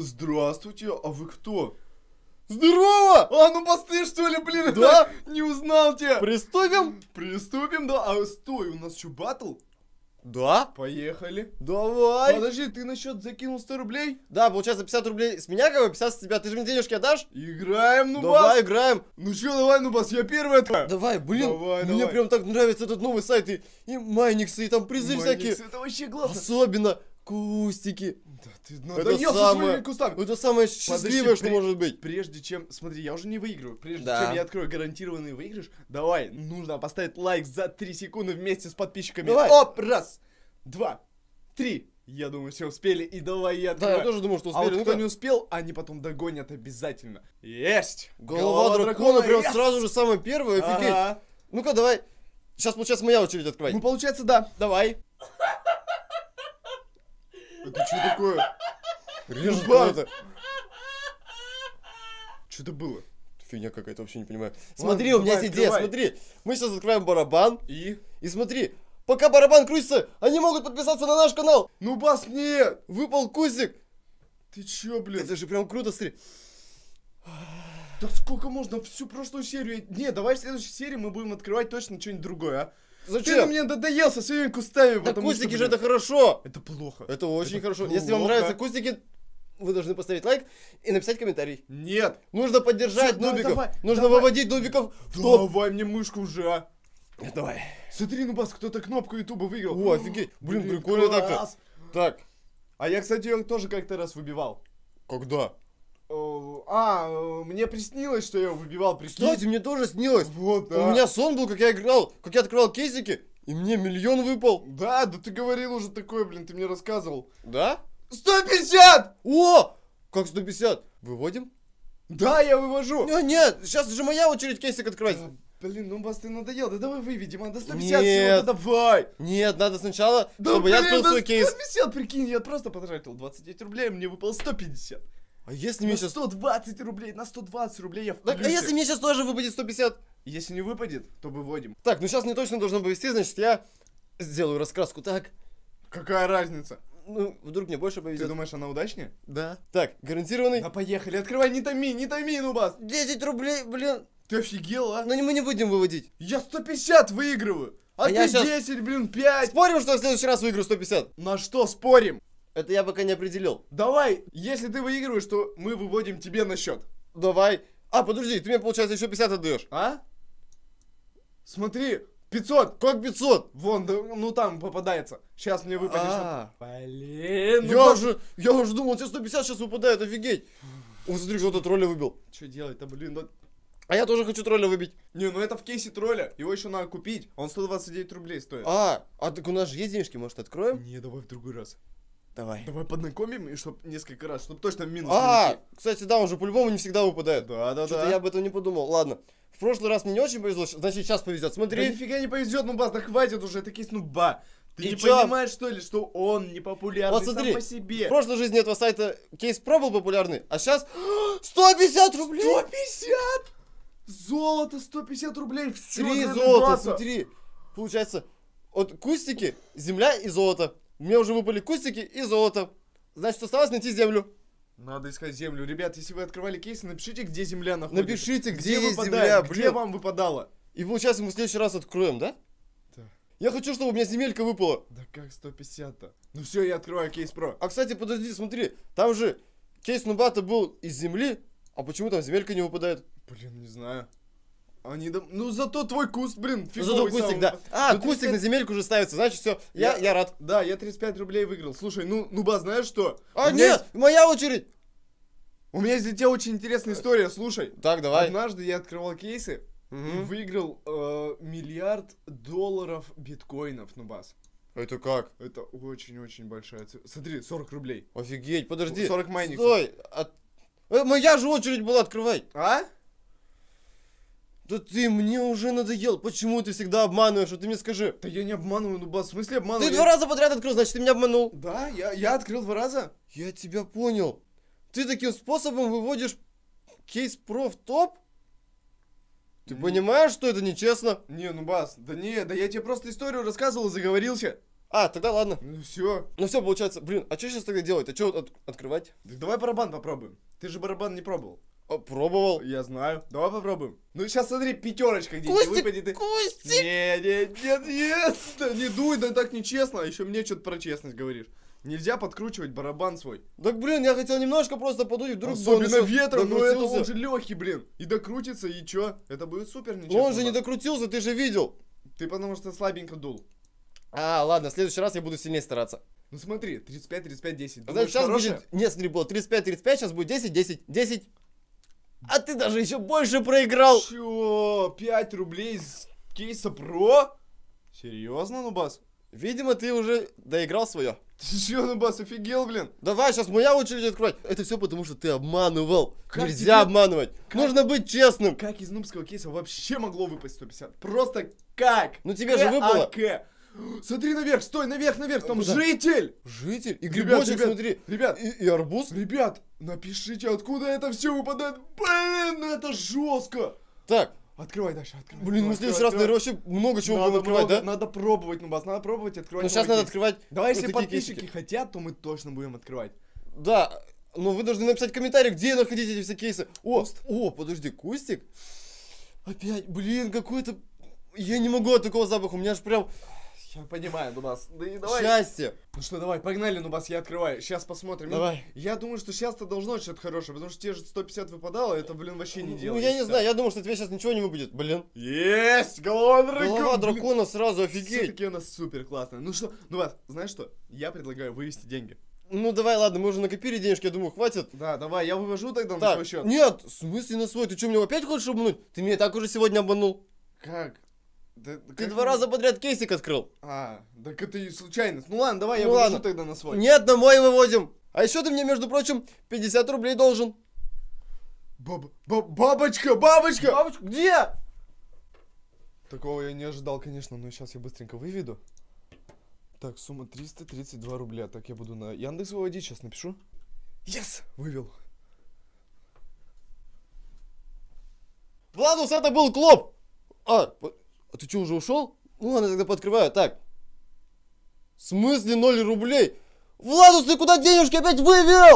Здравствуйте, а вы кто? Здорово! А, ну посты, что ли, блин, да? А? Не узнал тебя. Приступим? Приступим, да. А стой, у нас что, батл? Да. Поехали. Давай. Подожди, ты на счет закинул 100 рублей? Да, получается 50 рублей с меня, как бы 50 с тебя. Ты же мне денежки отдашь? Играем, ну бас. Давай, играем. Ну что, давай, ну бас, я первый твоя. Давай, блин. Давай, мне давай. прям так нравится этот новый сайт и, и майниксы, и там призы майниксы, всякие. это вообще классно. Особенно кустики. Да ты надоел ну, это самое, своими кустами. Это самое счастливое, Подожди, что при... может быть. Прежде чем, смотри, я уже не выигрываю. Прежде да. чем я открою гарантированный выигрыш, давай, нужно поставить лайк за 3 секунды вместе с подписчиками. Давай. Оп, раз, два, три. Я думаю, все успели, и давай я открою. Да, я тоже думаю, что успели. А вот кто не успел, они потом догонят обязательно. Есть! Голова, Голова дракона, дракона прям yes! сразу же самое первое, офигеть. Ага. Ну-ка, давай. Сейчас, получается, моя очередь открывать. Ну, получается, да. Давай. Это что такое? Режет это? Что это было? Фигня какая-то, вообще не понимаю. Смотри, Ладно, у меня давай, есть идея, смотри. Мы сейчас открываем барабан. И? И смотри, пока барабан крутится, они могут подписаться на наш канал. Ну бас мне! Выпал кузик. Ты чё, блин? Это же прям круто, смотри. Да сколько можно? Всю прошлую серию... Не, давай в следующей серии мы будем открывать точно что-нибудь другое, а? Зачем? Ты мне надоел со своими кустами. Да кустики что, же это хорошо. Это плохо. Это очень это хорошо. Плохо. Если вам нравятся кустики, вы должны поставить лайк и написать комментарий. Нет. Нужно поддержать Все, нубиков. Ну, давай, Нужно давай. выводить дубиков. Давай мне мышку уже, а. Э, давай. Смотри, ну бас, кто-то кнопку ютуба выиграл. О, офигеть. Блин, блин прикольно так-то. Так. А я, кстати, ее тоже как-то раз выбивал. Когда? А, мне приснилось, что я выбивал Приснилось? Кстати, мне тоже снилось. Вот, да. У меня сон был, как я играл, как я открывал кейсики, и мне миллион выпал. Да, да ты говорил уже такое, блин, ты мне рассказывал. Да? 150! О! Как 150? Выводим? Да, я вывожу. Не, а, нет, сейчас же моя очередь кейсик открывать. Да, блин, ну вас ты надоел, да давай выведем, а до 150 нет. всего, да давай. Нет, надо сначала, да, чтобы блин, я открыл да свой кейс. 150, прикинь, я просто потратил 29 рублей, а мне выпал 150. А если на мне сейчас... 120 рублей, на 120 рублей я Так, а если мне сейчас тоже выпадет 150? Если не выпадет, то выводим. Так, ну сейчас мне точно должно повезти, значит, я сделаю раскраску так. Какая разница? Ну, вдруг мне больше повезет. Ты думаешь, она удачнее? Да. Так, гарантированный. Да поехали, открывай, не томи, не томи, Нубас. 10 рублей, блин. Ты офигел, а? Ну, мы не будем выводить. Я 150 выигрываю. А, а ты 10, сейчас... блин, 5. Спорим, что в следующий раз выиграю 150? На что спорим? Это я пока не определил. Давай, если ты выигрываешь, то мы выводим тебе на счет. Давай. А, подожди, ты мне, получается, еще 50 отдаешь. А? Смотри, 500. Как 500? Вон, да, ну там попадается. Сейчас мне выпадет. А -а -а. Блин. Ну я, уже, я уже думал, тебе 150 сейчас выпадает, офигеть. О, смотри, кто-то тролля выбил. Что делать-то, блин? Да... А я тоже хочу тролля выбить. Не, ну это в кейсе тролля. Его еще надо купить. Он 129 рублей стоит. А, а так у нас же есть денежки, может, откроем? Не, давай в другой раз. Давай. Давай познакомим, и чтоб несколько раз, чтобы точно минус. А, -а, кстати, да, он же по-любому не всегда выпадает. Да, да, Что-то да. я об этом не подумал. Ладно. В прошлый раз мне не очень повезло, значит сейчас повезет. Смотри. Да нифига не повезет, ну бас, да хватит уже, это кисть, ну ба. Ты и не чё? понимаешь, что ли, что он не популярный вот смотри, сам по себе? В прошлой жизни этого сайта кейс про был популярный, а сейчас 150 рублей! 150! Золото 150 рублей! Все. Три золота, смотри! Получается, вот кустики, земля и золото. У меня уже выпали кустики и золото. Значит, осталось найти землю. Надо искать землю. Ребят, если вы открывали кейсы, напишите, где земля находится. Напишите, где, где есть выпадает, земля, блин. Где вам выпадала? И получается, мы в следующий раз откроем, да? Да. Я хочу, чтобы у меня земелька выпала. Да как 150-то? Ну все, я открываю кейс про. А, кстати, подожди, смотри. Там же кейс Нубата был из земли. А почему там земелька не выпадает? Блин, не знаю. Они дом... Ну зато твой куст, блин, ну, фиговый Зато кустик, сам. да. А, ну, кустик на земельку уже ставится, значит, все, я, я, я рад. Да, я 35 рублей выиграл. Слушай, ну, ну нуба, знаешь что? А, нет, есть... моя очередь. У меня есть для тебя очень интересная история, слушай. Так, давай. Однажды я открывал кейсы угу. и выиграл э, миллиард долларов биткоинов, ну бас Это как? Это очень-очень большая цифра. Смотри, 40 рублей. Офигеть, подожди. 40 майников. Стой, от... А, э, моя же очередь была, открывай. А? Да ты мне уже надоел, почему ты всегда обманываешь? Вот ты мне скажи. Да я не обманываю, ну бас, в смысле обманываю? Ты два раза подряд открыл, значит ты меня обманул. Да, я, я открыл два раза. Я тебя понял. Ты таким способом выводишь кейс про в топ? Ты не... Ну. понимаешь, что это нечестно? Не, ну бас, да не, да я тебе просто историю рассказывал, и заговорился. А, тогда ладно. Ну все. Ну все, получается. Блин, а что сейчас тогда делать? А что от открывать? Так давай барабан попробуем. Ты же барабан не пробовал. Пробовал, я знаю. Давай попробуем. Ну сейчас смотри, пятерочка где-нибудь Кустик, выпадет. Кустик! Нет, нет, нет, нет, не дуй, да так нечестно. Еще мне что-то про честность говоришь. Нельзя подкручивать барабан свой. Так, блин, я хотел немножко просто подуть, вдруг Особенно ветром, но ну, это он же легкий, блин. И докрутится, и чё? Это будет супер ну, нечестно. Он же не докрутился, ты же видел. Ты потому что слабенько дул. А, ладно, в следующий раз я буду сильнее стараться. Ну смотри, 35, 35, 10. Думаешь, сейчас хорошее? будет... Нет, смотри, было 35, 35, сейчас будет 10, 10, 10. А ты даже еще больше проиграл. Чё, 5 рублей из кейса про? Серьезно, Нубас? Видимо, ты уже доиграл свое. Ты чё, Нубас, офигел, блин? Давай, сейчас моя очередь открывать. Это все потому, что ты обманывал. Как Нельзя тебе... обманывать. Как... Нужно быть честным. Как из нубского кейса вообще могло выпасть 150? Просто как? Ну тебе К же выпало. А -к. Смотри наверх, стой, наверх, наверх, там Куда? Ну житель! Житель? И грибочек, ребят, смотри. Ребят, и, и арбуз. Ребят, напишите, откуда это все выпадает. Блин, ну это жестко. Так. Открывай дальше, открывай. Блин, мы в следующий раз, наверное, вообще много чего надо будем открывать, много, да? Надо пробовать, ну, бас, надо пробовать открывать. Ну, сейчас надо открывать. Давай, если подписчики кейсики. хотят, то мы точно будем открывать. Да, но вы должны написать комментарий, где находите эти все кейсы. О, Куст. о, подожди, кустик? Опять, блин, какой-то... Я не могу от такого запаха, у меня аж прям... Я понимаю, Нубас. Да и давай. Счастье! Ну что, давай, погнали, Нубас, я открываю. Сейчас посмотрим. Ну, давай. Я думаю, что сейчас-то должно что-то хорошее, потому что те же 150 выпадало, это, блин, вообще не ну, дело. Ну, я не знаю, я думаю, что тебе сейчас ничего не выпадет, блин. Есть! Голова дракона! Голова дракона сразу, офигеть! Все-таки нас супер классная. Ну что, Нубас, знаешь что? Я предлагаю вывести деньги. Ну давай, ладно, мы уже накопили денежки, я думаю, хватит. Да, давай, я вывожу тогда на свой счет. Нет, в смысле на свой? Ты что, мне опять хочешь обмануть? Ты меня так уже сегодня обманул. Как? Да, да ты два раза подряд кейсик открыл. А, да это и случайно? Ну ладно, давай ну, я ладно. тогда на свой. Нет, на мой выводим. А еще ты мне, между прочим, 50 рублей должен. Баб... Баб... Бабочка, бабочка! Бабочка, где? Такого я не ожидал, конечно, но сейчас я быстренько выведу. Так, сумма 332 рубля. Так, я буду на Яндекс выводить, сейчас напишу. Yes! Вывел. Владус, это был клоп! А, а ты что, уже ушел? Ну ладно, тогда пооткрываю. Так. В смысле 0 рублей? Владус, ты куда денежки опять вывел?